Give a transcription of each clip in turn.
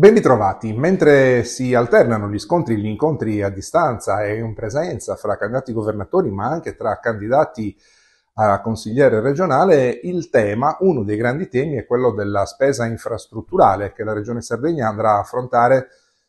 Ben ritrovati. Mentre si alternano gli scontri gli incontri a distanza e in presenza fra candidati governatori, ma anche tra candidati a consigliere regionale, il tema, uno dei grandi temi, è quello della spesa infrastrutturale che la Regione Sardegna andrà a affrontare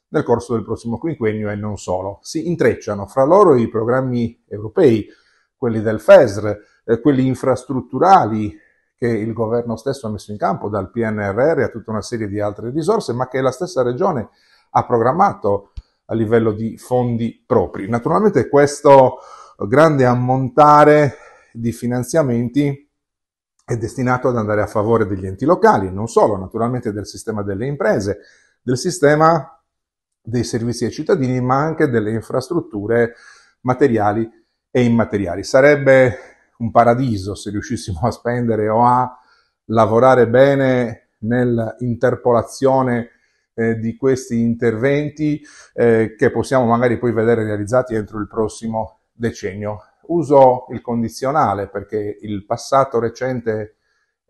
nel corso del prossimo quinquennio e non solo. Si intrecciano fra loro i programmi europei, quelli del FESR, eh, quelli infrastrutturali che il governo stesso ha messo in campo, dal PNRR a tutta una serie di altre risorse, ma che la stessa regione ha programmato a livello di fondi propri. Naturalmente questo grande ammontare di finanziamenti è destinato ad andare a favore degli enti locali, non solo, naturalmente del sistema delle imprese, del sistema dei servizi ai cittadini, ma anche delle infrastrutture materiali e immateriali. Sarebbe un paradiso se riuscissimo a spendere o a lavorare bene nell'interpolazione eh, di questi interventi eh, che possiamo magari poi vedere realizzati entro il prossimo decennio. Uso il condizionale perché il passato recente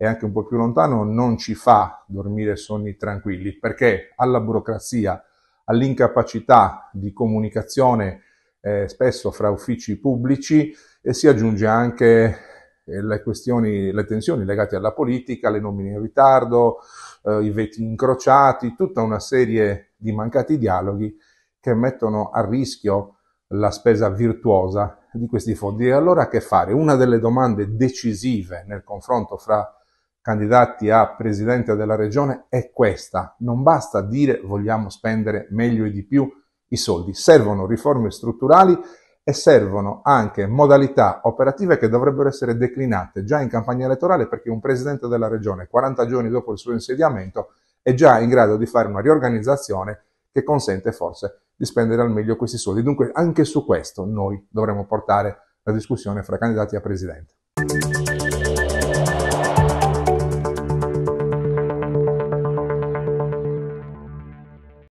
e anche un po' più lontano non ci fa dormire sonni tranquilli perché alla burocrazia, all'incapacità di comunicazione eh, spesso fra uffici pubblici e si aggiunge anche eh, le questioni, le tensioni legate alla politica, le nomine in ritardo, eh, i veti incrociati, tutta una serie di mancati dialoghi che mettono a rischio la spesa virtuosa di questi fondi. E allora che fare? Una delle domande decisive nel confronto fra candidati a presidente della regione è questa. Non basta dire vogliamo spendere meglio e di più i soldi, servono riforme strutturali e servono anche modalità operative che dovrebbero essere declinate già in campagna elettorale perché un presidente della regione 40 giorni dopo il suo insediamento è già in grado di fare una riorganizzazione che consente forse di spendere al meglio questi soldi. Dunque anche su questo noi dovremmo portare la discussione fra candidati a presidente.